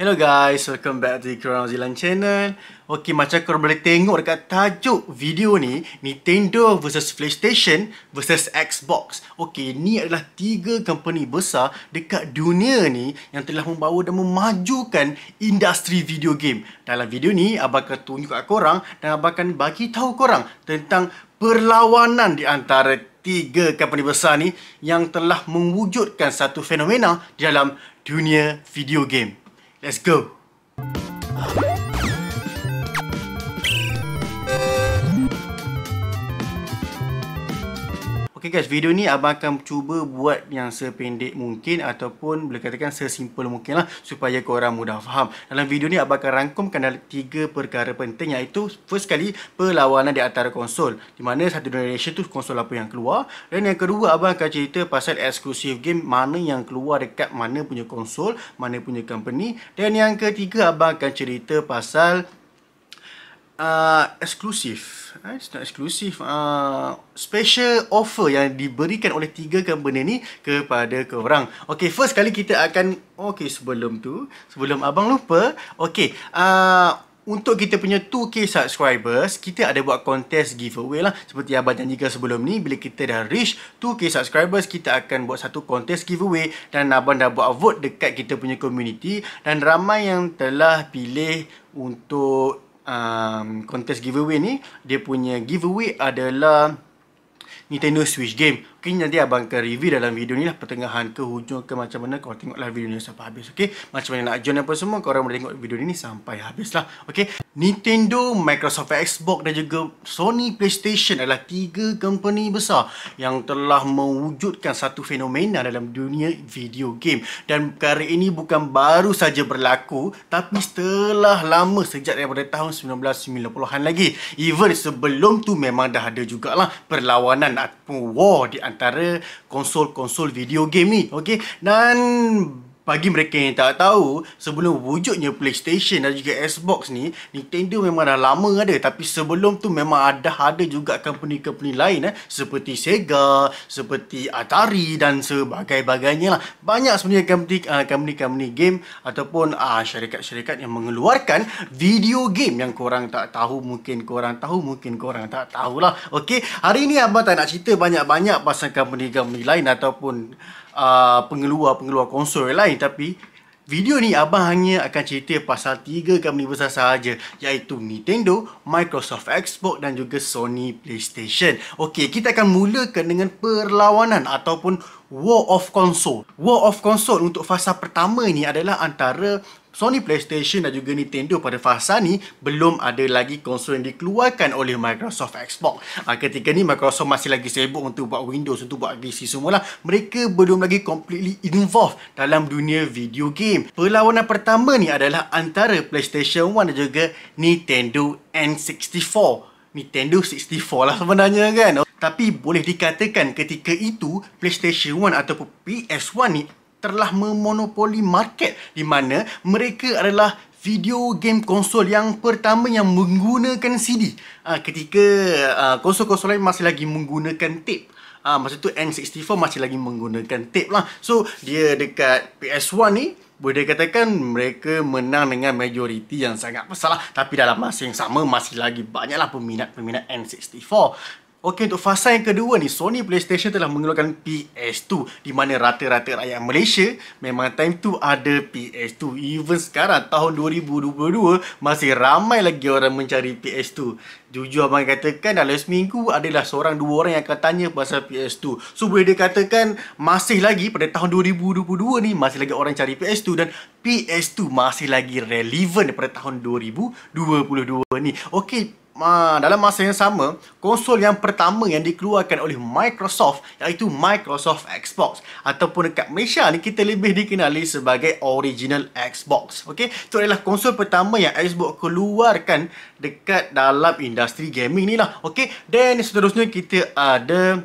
Hello guys, welcome back to Kerana Zilan Channel Ok, macam korang boleh tengok dekat tajuk video ni Nintendo vs Playstation vs Xbox Ok, ni adalah tiga company besar dekat dunia ni Yang telah membawa dan memajukan industri video game Dalam video ni, abang akan tunjuk kat korang Dan abang akan bagi tahu korang tentang perlawanan di antara tiga company besar ni Yang telah mewujudkan satu fenomena di dalam dunia video game Let's go! Okay guys, video ni abang akan cuba buat yang sependek mungkin ataupun boleh katakan sesimpel mungkin lah supaya korang mudah faham. Dalam video ni abang akan rangkumkan dalam tiga perkara penting iaitu first sekali perlawanan di antara konsol. Di mana satu generation tu konsol apa yang keluar. Dan yang kedua abang akan cerita pasal eksklusif game mana yang keluar dekat mana punya konsol, mana punya company. Dan yang ketiga abang akan cerita pasal uh, eksklusif. Eh, it's not eksklusif. Uh, special offer yang diberikan oleh tiga company ni kepada korang. Okay, first kali kita akan... Okay, sebelum tu. Sebelum abang lupa. Okay, uh, untuk kita punya 2K subscribers, kita ada buat contest giveaway lah. Seperti yang abang janjikan sebelum ni, bila kita dah reach 2K subscribers, kita akan buat satu contest giveaway. Dan abang dah buat vote dekat kita punya community. Dan ramai yang telah pilih untuk um, contest giveaway ni dia punya giveaway adalah Nintendo Switch game Mungkin nanti abang akan review dalam video ni lah Pertengahan ke hujung ke macam mana Korang tengoklah video ni sampai habis okay? Macam mana nak join apa semua Korang boleh tengok video ni sampai habis lah okay? Nintendo, Microsoft Xbox dan juga Sony Playstation adalah tiga company besar Yang telah mewujudkan satu fenomena dalam dunia video game Dan perkara ini bukan baru saja berlaku Tapi setelah lama sejak daripada tahun 1990-an lagi Even sebelum tu memang dah ada jugalah Perlawanan atau war di antara konsol-konsol video game ni okey dan bagi mereka yang tak tahu, sebelum wujudnya PlayStation dan juga Xbox ni, Nintendo memang dah lama ada tapi sebelum tu memang ada ada juga company-company lain eh seperti Sega, seperti Atari dan sebagainya lah. Banyak sebenarnya company uh, company-company game ataupun uh, syarikat-syarikat yang mengeluarkan video game yang korang tak tahu, mungkin korang tahu, mungkin korang tak tahulah. Okey, hari ni abang tak nak cerita banyak-banyak pasal company-company lain ataupun pengeluar-pengeluar uh, konsol yang lain tapi video ni abang hanya akan cerita pasal tiga company besar sahaja iaitu Nintendo, Microsoft Xbox dan juga Sony PlayStation. Okey, kita akan mulakan dengan perlawanan ataupun War of Console. War of Console untuk fasa pertama ni adalah antara Sony PlayStation dan juga Nintendo pada fasa ni belum ada lagi konsol yang dikeluarkan oleh Microsoft Xbox. Ha, ketika ni Microsoft masih lagi sibuk untuk buat Windows, untuk buat PC semua lah. Mereka belum lagi completely involved dalam dunia video game. Perlawanan pertama ni adalah antara PlayStation 1 dan juga Nintendo N64. Nintendo 64 lah sebenarnya kan. Tapi boleh dikatakan ketika itu PlayStation 1 ataupun PS1 ni telah memonopoli market di mana mereka adalah video game konsol yang pertama yang menggunakan CD. Ha, ah, ketika ha, konsol-konsol lain masih lagi menggunakan tape. Ah ha, masa tu N64 masih lagi menggunakan tape lah. So dia dekat PS1 ni boleh dikatakan mereka menang dengan majoriti yang sangat besar lah. Tapi dalam masa yang sama masih lagi banyaklah peminat-peminat N64. Okey untuk fasa yang kedua ni Sony PlayStation telah mengeluarkan PS2 di mana rata-rata rakyat Malaysia memang time tu ada PS2 even sekarang tahun 2022 masih ramai lagi orang mencari PS2 jujur abang katakan dalam seminggu adalah seorang dua orang yang akan tanya pasal PS2 so boleh dia katakan masih lagi pada tahun 2022 ni masih lagi orang cari PS2 dan PS2 masih lagi relevan pada tahun 2022 ni Okey dalam masa yang sama, konsol yang pertama yang dikeluarkan oleh Microsoft iaitu Microsoft Xbox ataupun dekat Malaysia ni kita lebih dikenali sebagai original Xbox. Okey, itu adalah konsol pertama yang Xbox keluarkan dekat dalam industri gaming ni lah. Okey, dan seterusnya kita ada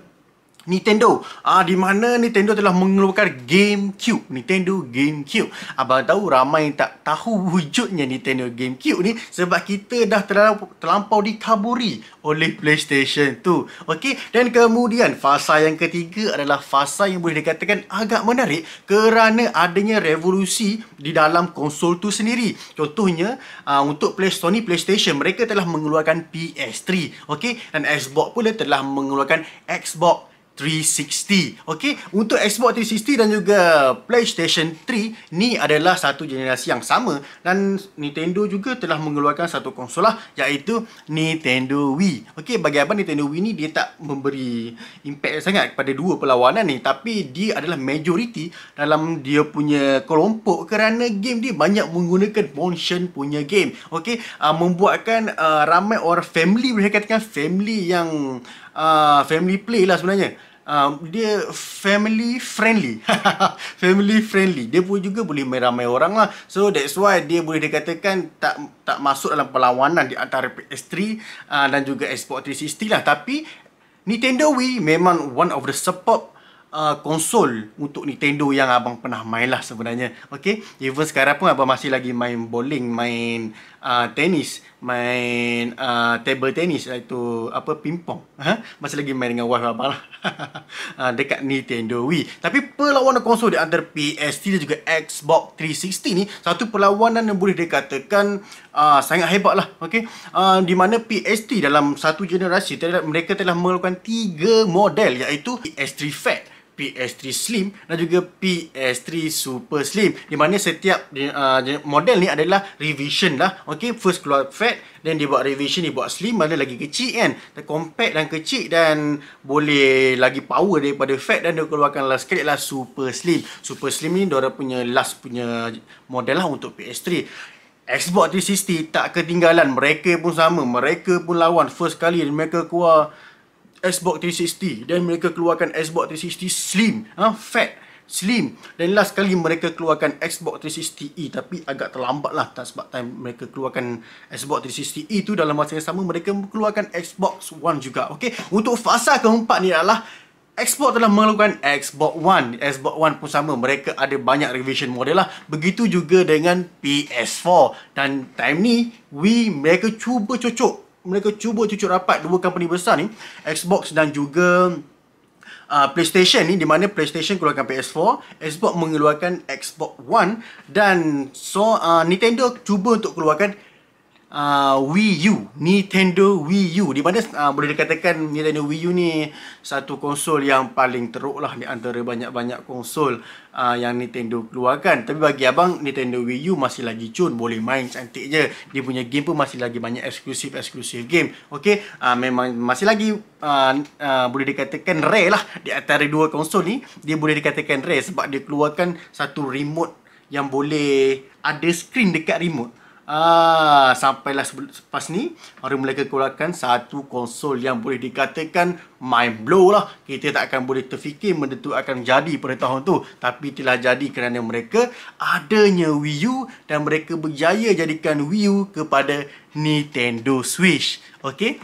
Nintendo. Ah di mana Nintendo telah mengeluarkan GameCube. Nintendo GameCube. Abang tahu ramai yang tak tahu wujudnya Nintendo GameCube ni sebab kita dah terlampau, terlampau dikaburi oleh PlayStation tu. Okey, dan kemudian fasa yang ketiga adalah fasa yang boleh dikatakan agak menarik kerana adanya revolusi di dalam konsol tu sendiri. Contohnya aa, ah, untuk PlayStation ni PlayStation mereka telah mengeluarkan PS3. Okey, dan Xbox pula telah mengeluarkan Xbox 360 Okey, untuk Xbox 360 dan juga PlayStation 3 ni adalah satu generasi yang sama dan Nintendo juga telah mengeluarkan satu konsolah iaitu Nintendo Wii. Okey, bagi apa Nintendo Wii ni dia tak memberi impact sangat kepada dua perlawanan ni tapi dia adalah majoriti dalam dia punya kelompok kerana game dia banyak menggunakan motion punya game. Okey, uh, membuatkan uh, ramai orang family boleh katakan family yang Ah, family play lah sebenarnya. Uh, dia family friendly family friendly dia pun juga boleh main ramai orang lah so that's why dia boleh dikatakan tak tak masuk dalam perlawanan di antara PS3 uh, ah, dan juga Xbox 360 lah tapi Nintendo Wii memang one of the support uh, konsol untuk Nintendo yang abang pernah main lah sebenarnya. Okay, even sekarang pun abang masih lagi main bowling, main uh, tenis, main uh, table tennis iaitu apa pingpong. Huh? Ha? Masih lagi main dengan wife abang lah. uh, dekat Nintendo Wii. Tapi perlawanan konsol di antara PS3 dan juga Xbox 360 ni satu perlawanan yang boleh dikatakan uh, sangat hebat lah. Okay? Uh, ah, di mana PS3 dalam satu generasi mereka telah melakukan tiga model iaitu PS3 Fat PS3 Slim dan juga PS3 Super Slim di mana setiap uh, model ni adalah revision lah okay first keluar fat then dia buat revision dia buat slim mana lagi kecil kan dan compact dan kecil dan boleh lagi power daripada fat dan dia keluarkan last sekali lah Super Slim Super Slim ni dia orang punya last punya model lah untuk PS3 Xbox 360 tak ketinggalan mereka pun sama mereka pun lawan first kali mereka keluar Xbox 360 dan mereka keluarkan Xbox 360 Slim, ah ha? fat, slim. Dan last kali mereka keluarkan Xbox 360e e, tapi agak terlambat lah tak sebab time mereka keluarkan Xbox 360e e tu dalam masa yang sama mereka keluarkan Xbox One juga. okay untuk fasa keempat ni adalah Xbox telah mengeluarkan Xbox One. Xbox One pun sama. Mereka ada banyak revision model lah. Begitu juga dengan PS4. Dan time ni, we mereka cuba cocok mereka cuba cucuk rapat dua company besar ni Xbox dan juga uh, PlayStation ni di mana PlayStation keluarkan PS4, Xbox mengeluarkan Xbox One dan so uh, Nintendo cuba untuk keluarkan uh, Wii U, Nintendo Wii U di mana uh, boleh dikatakan Nintendo Wii U ni satu konsol yang paling teruk lah di antara banyak-banyak konsol uh, yang Nintendo keluarkan. Tapi bagi abang Nintendo Wii U masih lagi cun, boleh main cantik je. Dia punya game pun masih lagi banyak eksklusif eksklusif game. Okey, uh, memang masih lagi uh, uh, boleh dikatakan rare lah di antara dua konsol ni. Dia boleh dikatakan rare sebab dia keluarkan satu remote yang boleh ada screen dekat remote. Ah, sampailah selepas ni Mari mereka keluarkan satu konsol yang boleh dikatakan mind blow lah Kita tak akan boleh terfikir benda tu akan jadi pada tahun tu Tapi telah jadi kerana mereka adanya Wii U Dan mereka berjaya jadikan Wii U kepada Nintendo Switch Okay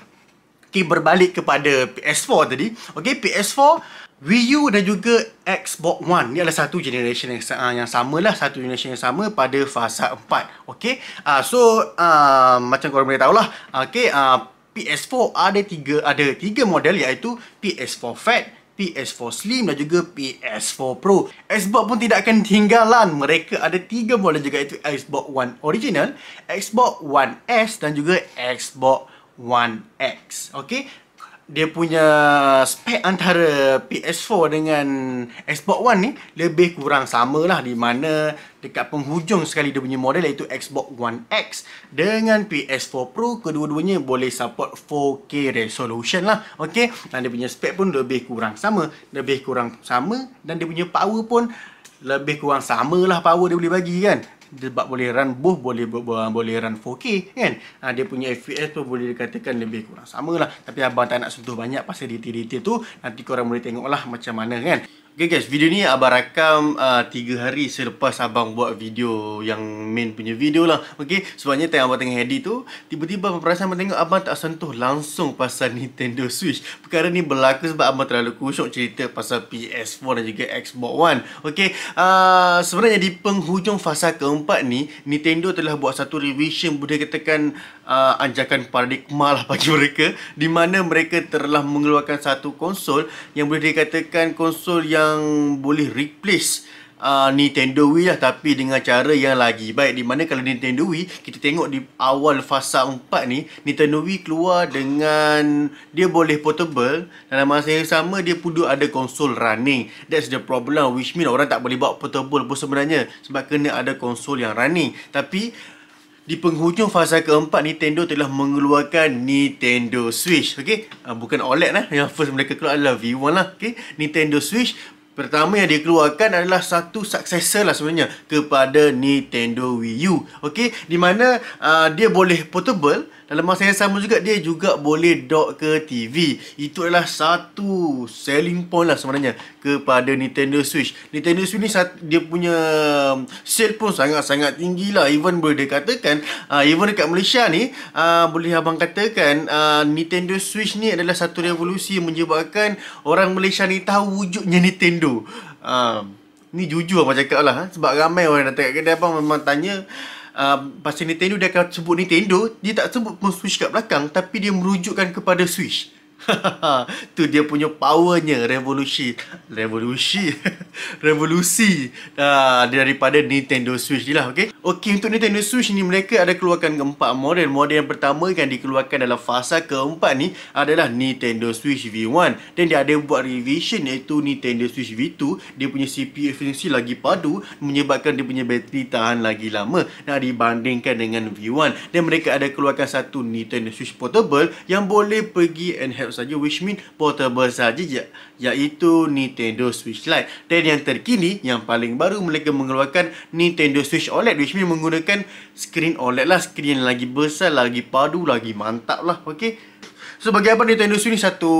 Okay, berbalik kepada PS4 tadi Okay, PS4 Wii U dan juga Xbox One ni adalah satu generation yang, uh, yang sama lah satu generation yang sama pada fasa 4 ok uh, so uh, macam korang boleh tahulah ah, ok uh, PS4 ada tiga ada tiga model iaitu PS4 Fat PS4 Slim dan juga PS4 Pro Xbox pun tidak akan tinggalan mereka ada tiga model juga iaitu Xbox One Original Xbox One S dan juga Xbox One X Okay dia punya spek antara PS4 dengan Xbox One ni lebih kurang sama lah di mana dekat penghujung sekali dia punya model iaitu Xbox One X dengan PS4 Pro kedua-duanya boleh support 4K resolution lah okey dan dia punya spek pun lebih kurang sama lebih kurang sama dan dia punya power pun lebih kurang samalah power dia boleh bagi kan sebab boleh run both boleh boleh run 4K kan ha, dia punya FPS pun boleh dikatakan lebih kurang samalah tapi abang tak nak sentuh banyak pasal detail-detail tu nanti korang boleh tengoklah macam mana kan Okay guys, video ni abang rakam uh, 3 hari selepas abang buat video yang main punya video lah Okay, sebabnya tengah abang tengah edit tu Tiba-tiba abang perasan abang tengok abang tak sentuh langsung pasal Nintendo Switch Perkara ni berlaku sebab abang terlalu kusyuk cerita pasal PS4 dan juga Xbox One Okay, uh, sebenarnya di penghujung fasa keempat ni Nintendo telah buat satu revision boleh katakan uh, anjakan paradigma lah bagi mereka Di mana mereka telah mengeluarkan satu konsol yang boleh dikatakan konsol yang yang boleh replace uh, Nintendo Wii lah tapi dengan cara yang lagi baik di mana kalau Nintendo Wii kita tengok di awal fasa 4 ni Nintendo Wii keluar dengan dia boleh portable dan dalam masa yang sama dia pun ada konsol running that's the problem lah, which mean orang tak boleh bawa portable pun sebenarnya sebab kena ada konsol yang running tapi di penghujung fasa keempat Nintendo telah mengeluarkan Nintendo Switch okey ah, bukan OLED lah yang first mereka keluar adalah V1 lah okey Nintendo Switch Pertama yang dikeluarkan adalah satu successor lah sebenarnya kepada Nintendo Wii U. Okey, di mana uh, dia boleh portable dalam masa yang sama juga dia juga boleh dock ke TV. Itu adalah satu selling point lah sebenarnya kepada Nintendo Switch. Nintendo Switch ni dia punya um, sale pun sangat-sangat tinggi lah. Even boleh dikatakan, uh, even dekat Malaysia ni, uh, boleh abang katakan uh, Nintendo Switch ni adalah satu revolusi yang menyebabkan orang Malaysia ni tahu wujudnya Nintendo rindu uh, Ni jujur abang lah, cakap lah ha? Sebab ramai orang datang kat kedai abang memang tanya uh, Pasal Nintendo dia akan sebut Nintendo Dia tak sebut pun Switch kat belakang Tapi dia merujukkan kepada Switch tu dia punya powernya revolusi revolusi revolusi uh, daripada Nintendo Switch ni lah okey okey untuk Nintendo Switch ni mereka ada keluarkan empat model model yang pertama yang dikeluarkan dalam fasa keempat ni adalah Nintendo Switch V1 dan dia ada buat revision iaitu Nintendo Switch V2 dia punya CPU efficiency lagi padu menyebabkan dia punya bateri tahan lagi lama nak dibandingkan dengan V1 dan mereka ada keluarkan satu Nintendo Switch Portable yang boleh pergi and help saja which mean portable saja je ya, iaitu Nintendo Switch Lite dan yang terkini yang paling baru mereka mengeluarkan Nintendo Switch OLED which mean menggunakan screen OLED lah screen yang lagi besar lagi padu lagi mantap lah okey sebagai so, apa Nintendo Switch ni satu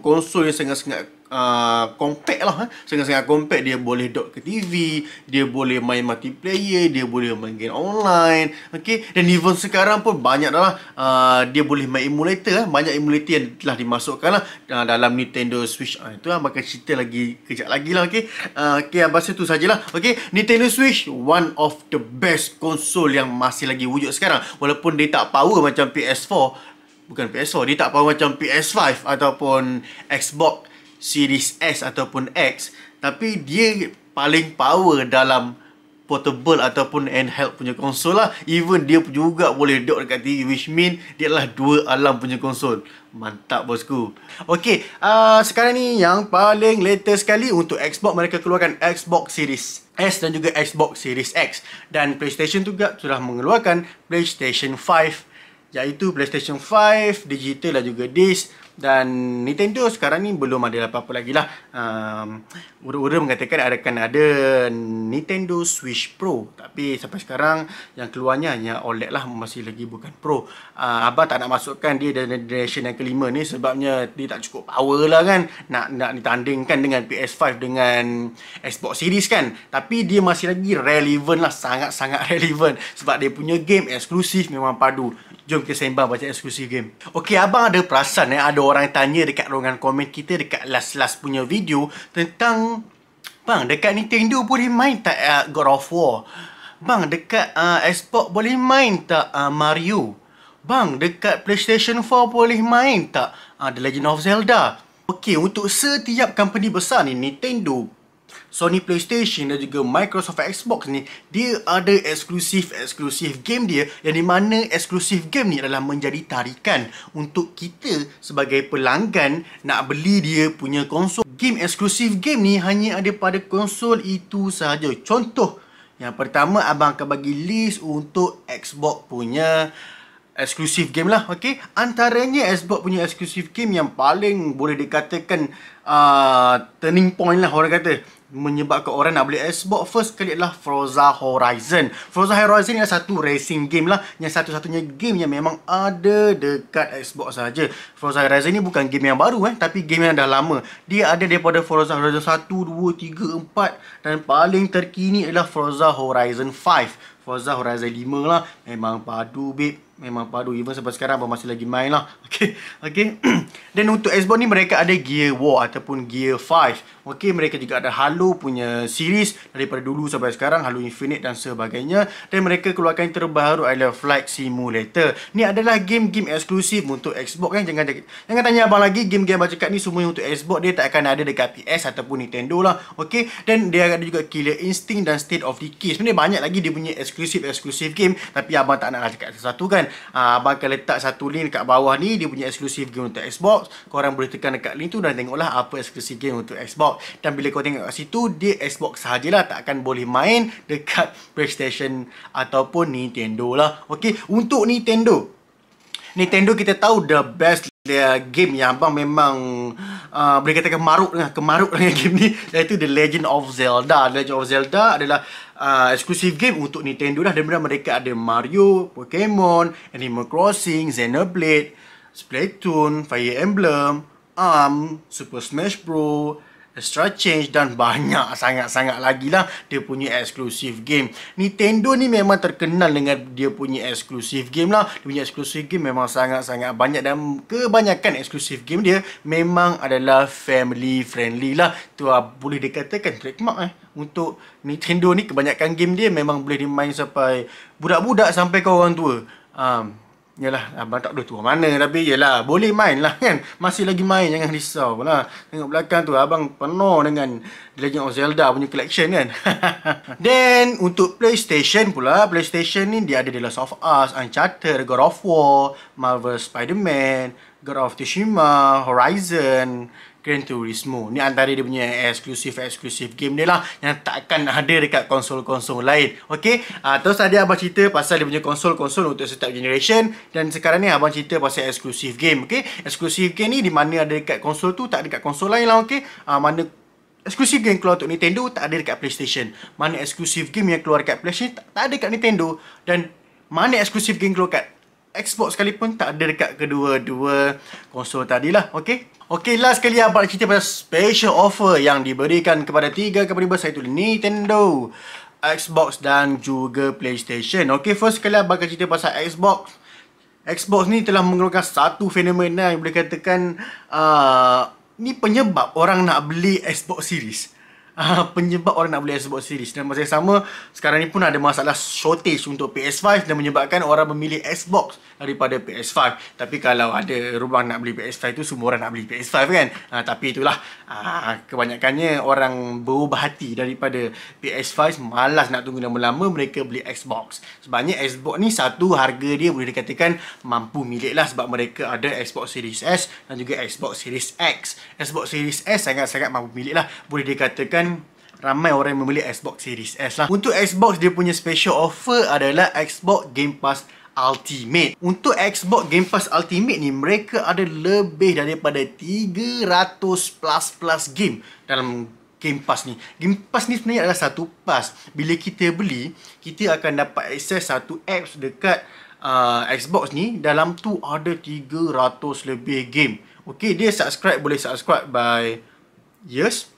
konsol yang sangat-sangat uh, ah, compact lah eh. sangat-sangat compact dia boleh dock ke TV dia boleh main multiplayer dia boleh main game online okay. dan even sekarang pun banyak dah lah uh, dia boleh main emulator eh. banyak emulator yang telah dimasukkan lah uh, dalam Nintendo Switch uh, itu lah maka cerita lagi kejap lagi lah okay. uh, okey abas itu sajalah Okay, Nintendo Switch one of the best console yang masih lagi wujud sekarang walaupun dia tak power macam PS4 bukan PS4 dia tak power macam PS5 ataupun Xbox Series S ataupun X tapi dia paling power dalam portable ataupun handheld punya konsol lah even dia juga boleh dock dekat TV which mean dia adalah dua alam punya konsol mantap bosku ok uh, sekarang ni yang paling latest sekali untuk Xbox mereka keluarkan Xbox Series S dan juga Xbox Series X dan PlayStation juga sudah mengeluarkan PlayStation 5 iaitu PlayStation 5 digital dan juga disc dan Nintendo sekarang ni belum ada apa-apa lagi lah. Orang-orang um, mengatakan kan ada Nintendo Switch Pro. Tapi sampai sekarang yang keluarnya hanya OLED lah. Masih lagi bukan Pro. Uh, Abang tak nak masukkan dia dalam generation yang kelima ni sebabnya dia tak cukup power lah kan. Nak nak ditandingkan dengan PS5 dengan Xbox Series kan. Tapi dia masih lagi relevant lah. Sangat-sangat relevant. Sebab dia punya game eksklusif memang padu. Jom kita sembang baca eksklusif game. Okey, abang ada perasan eh ada orang tanya dekat ruangan komen kita dekat last-last punya video tentang bang dekat Nintendo boleh main tak uh, God of War? Bang dekat uh, Xbox boleh main tak uh, Mario? Bang dekat PlayStation 4 boleh main tak uh, The Legend of Zelda? Okey, untuk setiap company besar ni Nintendo, Sony PlayStation dan juga Microsoft Xbox ni dia ada eksklusif-eksklusif game dia yang di mana eksklusif game ni adalah menjadi tarikan untuk kita sebagai pelanggan nak beli dia punya konsol. Game eksklusif game ni hanya ada pada konsol itu sahaja. Contoh yang pertama abang akan bagi list untuk Xbox punya eksklusif game lah okey antaranya Xbox punya eksklusif game yang paling boleh dikatakan uh, turning point lah orang kata menyebabkan orang nak beli Xbox first kali adalah Forza Horizon. Forza Horizon ni adalah satu racing game lah yang satu-satunya game yang memang ada dekat Xbox saja. Forza Horizon ni bukan game yang baru eh tapi game yang dah lama. Dia ada daripada Forza Horizon 1, 2, 3, 4 dan paling terkini adalah Forza Horizon 5. Forza Horizon 5 lah memang padu babe memang padu even sampai sekarang abang masih lagi main lah okay. okay. dan untuk Xbox ni mereka ada Gear War ataupun Gear Okey, mereka juga ada Halo punya series daripada dulu sampai sekarang Halo Infinite dan sebagainya dan mereka keluarkan yang terbaru adalah Flight Simulator. Ni adalah game-game eksklusif untuk Xbox kan. Jangan jangan tanya abang lagi game-game baca kat ni semua untuk Xbox dia tak akan ada dekat PS ataupun Nintendo lah. Okey, dan dia ada juga Killer Instinct dan State of Decay. Sebenarnya banyak lagi dia punya eksklusif-eksklusif game tapi abang tak nak lah cakap satu kan. Ah, abang akan letak satu link dekat bawah ni dia punya eksklusif game untuk Xbox. Korang boleh tekan dekat link tu dan tengoklah apa eksklusif game untuk Xbox. Xbox dan bila kau tengok kat situ dia Xbox sahajalah tak akan boleh main dekat PlayStation ataupun Nintendo lah okey untuk Nintendo Nintendo kita tahu the best dia game yang abang memang uh, boleh katakan maruk dengan kemaruk dengan game ni iaitu The Legend of Zelda. The Legend of Zelda adalah uh, exclusive game untuk Nintendo dah dan mereka ada Mario, Pokemon, Animal Crossing, Xenoblade, Splatoon, Fire Emblem, Arm, Super Smash Bros, Extra Change dan banyak sangat-sangat lagi lah dia punya eksklusif game. Nintendo ni memang terkenal dengan dia punya eksklusif game lah. Dia punya eksklusif game memang sangat-sangat banyak dan kebanyakan eksklusif game dia memang adalah family friendly lah. Tu lah boleh dikatakan trademark eh. Untuk Nintendo ni kebanyakan game dia memang boleh dimain sampai budak-budak sampai ke orang tua. Um, Yalah, abang tak boleh tua mana tapi yalah, boleh main lah kan. Masih lagi main, jangan risau lah. Tengok belakang tu, abang penuh dengan The Legend of Zelda punya collection kan. Then, untuk PlayStation pula, PlayStation ni dia ada The Last of Us, Uncharted, God of War, Marvel Spider-Man, God of Tsushima, Horizon, Gran Turismo. Ni antara dia punya eksklusif-eksklusif game dia lah yang takkan ada dekat konsol-konsol lain. Okey, uh, ah, terus tadi abang cerita pasal dia punya konsol-konsol untuk setiap generation dan sekarang ni abang cerita pasal eksklusif game. Okey, eksklusif game ni di mana ada dekat konsol tu tak dekat konsol lain lah. Okey, uh, ah, mana eksklusif game keluar untuk Nintendo tak ada dekat PlayStation. Mana eksklusif game yang keluar dekat PlayStation tak, tak ada dekat Nintendo dan mana eksklusif game keluar kat Xbox sekalipun tak ada dekat kedua-dua konsol tadi lah, okay? Okay last sekali abang nak cerita pasal special offer yang diberikan kepada tiga company besar itu Nintendo, Xbox dan juga PlayStation. Okay, first sekali abang akan cerita pasal Xbox. Xbox ni telah mengeluarkan satu fenomena yang boleh katakan uh, ni penyebab orang nak beli Xbox Series uh, penyebab orang nak beli Xbox Series dan masa yang sama sekarang ni pun ada masalah shortage untuk PS5 dan menyebabkan orang memilih Xbox daripada PS5 tapi kalau ada ruang nak beli PS5 tu semua orang nak beli PS5 kan uh, tapi itulah uh, kebanyakannya orang berubah hati daripada PS5 malas nak tunggu lama-lama mereka beli Xbox sebabnya Xbox ni satu harga dia boleh dikatakan mampu milik lah sebab mereka ada Xbox Series S dan juga Xbox Series X Xbox Series S sangat-sangat mampu milik lah boleh dikatakan kan ramai orang membeli Xbox Series S lah. Untuk Xbox dia punya special offer adalah Xbox Game Pass Ultimate. Untuk Xbox Game Pass Ultimate ni mereka ada lebih daripada 300 plus plus game dalam Game Pass ni. Game Pass ni sebenarnya adalah satu pass. Bila kita beli, kita akan dapat akses satu apps dekat uh, Xbox ni. Dalam tu ada 300 lebih game. Okay, dia subscribe boleh subscribe by years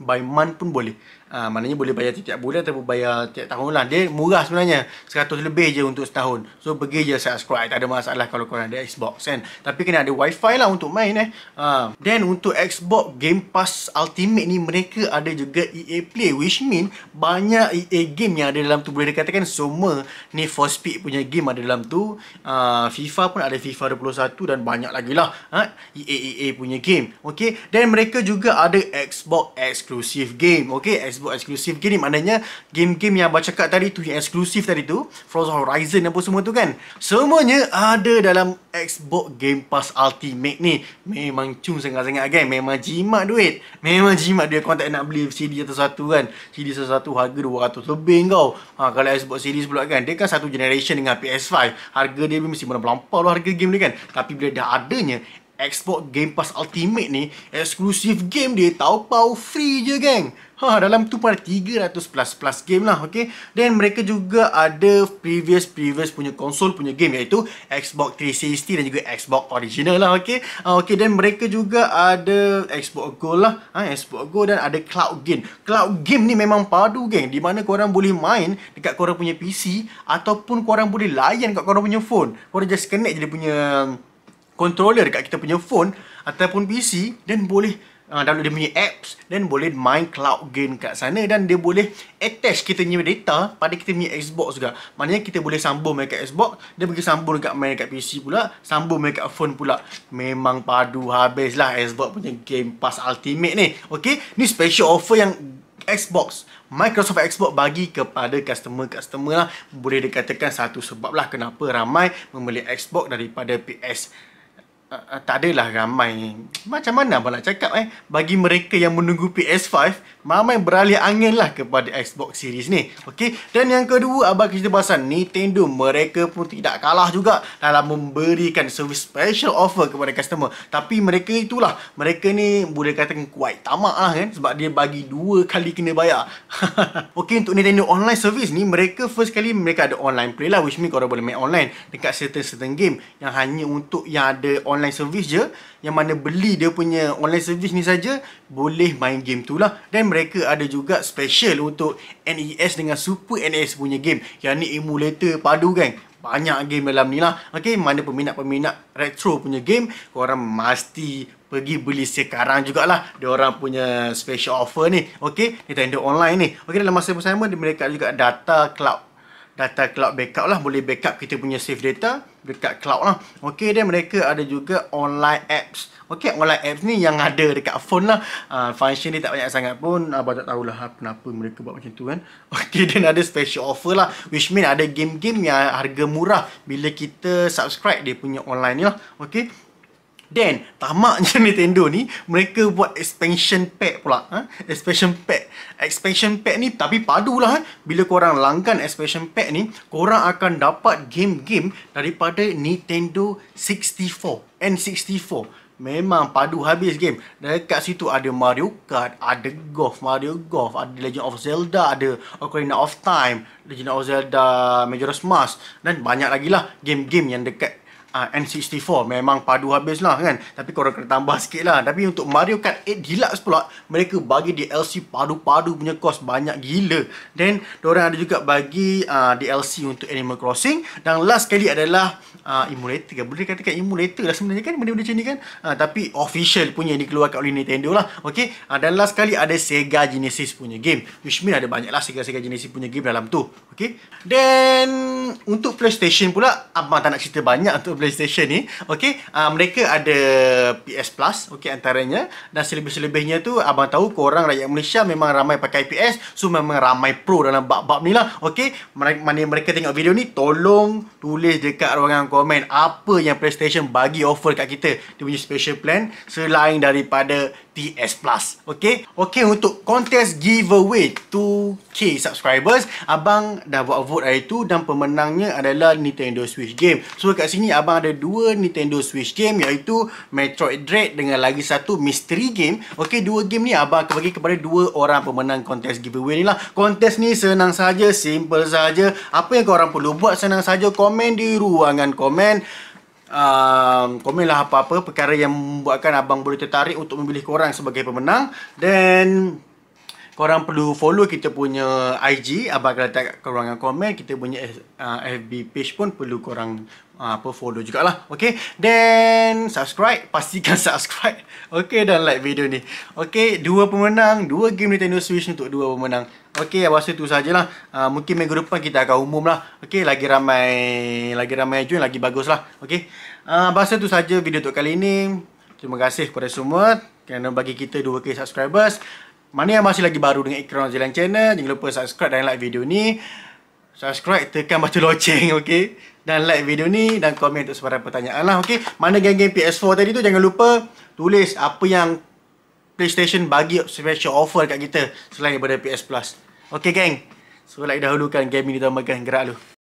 by month pun boleh Ha, maknanya boleh bayar tiap bulan ataupun bayar tiap tahun lah. Dia murah sebenarnya. 100 lebih je untuk setahun. So pergi je subscribe. Tak ada masalah kalau korang ada Xbox kan. Tapi kena ada wifi lah untuk main eh. Ha. Then untuk Xbox Game Pass Ultimate ni mereka ada juga EA Play. Which mean banyak EA game yang ada dalam tu. Boleh dikatakan semua ni for speed punya game ada dalam tu. Ha, FIFA pun ada FIFA 21 dan banyak lagi lah. Ha, EA-EA e punya game. Okay. Then mereka juga ada Xbox exclusive game. Okay. Xbox Xbox eksklusif game ni maknanya game-game yang abang cakap tadi tu yang eksklusif tadi tu Frozen Horizon apa semua tu kan semuanya ada dalam Xbox Game Pass Ultimate ni memang cun sangat-sangat kan memang jimat duit memang jimat dia korang tak nak beli CD atau satu kan CD satu harga 200 lebih kau ha, kalau Xbox Series pula kan dia kan satu generation dengan PS5 harga dia mesti melampau lah harga game ni kan tapi bila dah adanya Xbox Game Pass Ultimate ni eksklusif game dia tau pau free je gang. Ha, dalam tu pada 300 plus plus game lah, okay? Dan mereka juga ada previous previous punya konsol punya game iaitu Xbox 360 dan juga Xbox original lah, okay? Ha, ah, okay, dan mereka juga ada Xbox Go lah, ha, Xbox Go dan ada cloud game. Cloud game ni memang padu geng, di mana korang boleh main dekat korang punya PC ataupun korang boleh layan dekat korang punya phone. Korang just connect je dia punya controller dekat kita punya phone ataupun PC dan boleh uh, download dia punya apps dan boleh main cloud game kat sana dan dia boleh attach kita punya data pada kita punya Xbox juga. Maknanya kita boleh sambung main kat Xbox, dia pergi sambung dekat main kat PC pula, sambung main kat phone pula. Memang padu habis lah Xbox punya Game Pass Ultimate ni. Okey, ni special offer yang Xbox Microsoft Xbox bagi kepada customer-customer lah boleh dikatakan satu sebab lah kenapa ramai membeli Xbox daripada PS uh, tak adalah ramai macam mana pun nak cakap eh bagi mereka yang menunggu PS5 yang beralih angin lah kepada Xbox Series ni. Okey. Dan yang kedua, abang kita bahasan Nintendo. Mereka pun tidak kalah juga dalam memberikan service special offer kepada customer. Tapi mereka itulah. Mereka ni boleh kata kuat tamak lah kan. Sebab dia bagi dua kali kena bayar. Okey, untuk Nintendo online service ni, mereka first kali mereka ada online play lah. Which means korang boleh main online dekat certain-certain game. Yang hanya untuk yang ada online service je. Yang mana beli dia punya online service ni saja boleh main game tu lah. Dan mereka ada juga special untuk NES dengan Super NES punya game yang ni emulator padu kan banyak game dalam ni lah okay, mana peminat-peminat retro punya game korang mesti pergi beli sekarang jugalah diorang punya special offer ni ok Nintendo Online ni ok dalam masa yang bersama mereka juga data cloud data cloud backup lah boleh backup kita punya save data dekat cloud lah okey dan mereka ada juga online apps okey online apps ni yang ada dekat phone lah uh, function ni tak banyak sangat pun abang tak tahulah ha, kenapa mereka buat macam tu kan okey dan ada special offer lah which mean ada game-game yang harga murah bila kita subscribe dia punya online ni lah okey Then, tamaknya Nintendo ni, mereka buat expansion pack pula. Ha? Expansion pack. Expansion pack ni, tapi padulah. Ha? Bila korang langgan expansion pack ni, korang akan dapat game-game daripada Nintendo 64. N64. Memang padu habis game. Dekat situ ada Mario Kart, ada Golf, Mario Golf, ada Legend of Zelda, ada Ocarina of Time, Legend of Zelda, Majora's Mask dan banyak lagi lah game-game yang dekat uh, ah, N64 memang padu habis lah kan tapi korang kena tambah sikit lah tapi untuk Mario Kart 8 Deluxe pula mereka bagi DLC padu-padu punya kos banyak gila then diorang ada juga bagi uh, ah, DLC untuk Animal Crossing dan last kali adalah uh, emulator kan boleh katakan emulator lah sebenarnya kan benda-benda macam ni kan uh, tapi official punya yang dikeluarkan oleh Nintendo lah Okay, uh, dan last kali ada Sega Genesis punya game which mean ada banyak lah Sega-Sega Genesis punya game dalam tu Okay. then untuk PlayStation pula abang tak nak cerita banyak untuk PlayStation ni. Okey, uh, ah, mereka ada PS Plus okey antaranya dan selebih-selebihnya tu abang tahu korang rakyat Malaysia memang ramai pakai PS, so memang ramai pro dalam bab-bab ni lah. Okey, mana mereka tengok video ni tolong tulis dekat ruangan komen apa yang PlayStation bagi offer kat kita. Dia punya special plan selain daripada TS Plus. Okay? Okay, untuk contest giveaway 2K subscribers, Abang dah buat vote hari tu dan pemenangnya adalah Nintendo Switch game. So, kat sini Abang ada dua Nintendo Switch game iaitu Metroid Dread dengan lagi satu Mystery Game. Okay, dua game ni Abang akan bagi kepada dua orang pemenang contest giveaway ni lah. Contest ni senang saja, simple saja. Apa yang korang perlu buat senang saja, komen di ruangan komen um, komen lah apa-apa perkara yang membuatkan abang boleh tertarik untuk memilih korang sebagai pemenang dan korang perlu follow kita punya IG abang kalau tak korang komen kita punya uh, FB page pun perlu korang uh, apa uh, follow jugalah okey then subscribe pastikan subscribe okey dan like video ni okey dua pemenang dua game Nintendo Switch untuk dua pemenang okey awas tu sajalah uh, mungkin minggu depan kita akan umumlah okey lagi ramai lagi ramai join lagi baguslah okey uh, bahasa tu saja video untuk kali ini terima kasih kepada semua kerana bagi kita 2k subscribers mana yang masih lagi baru dengan Ikram Azilan Channel, jangan lupa subscribe dan like video ni. Subscribe, tekan batu loceng, okey? Dan like video ni dan komen untuk sebarang pertanyaan lah, okey? Mana geng-geng PS4 tadi tu, jangan lupa tulis apa yang PlayStation bagi special offer kat kita selain daripada PS Plus. Okey, geng? So, like dahulukan gaming ditambahkan gerak lu.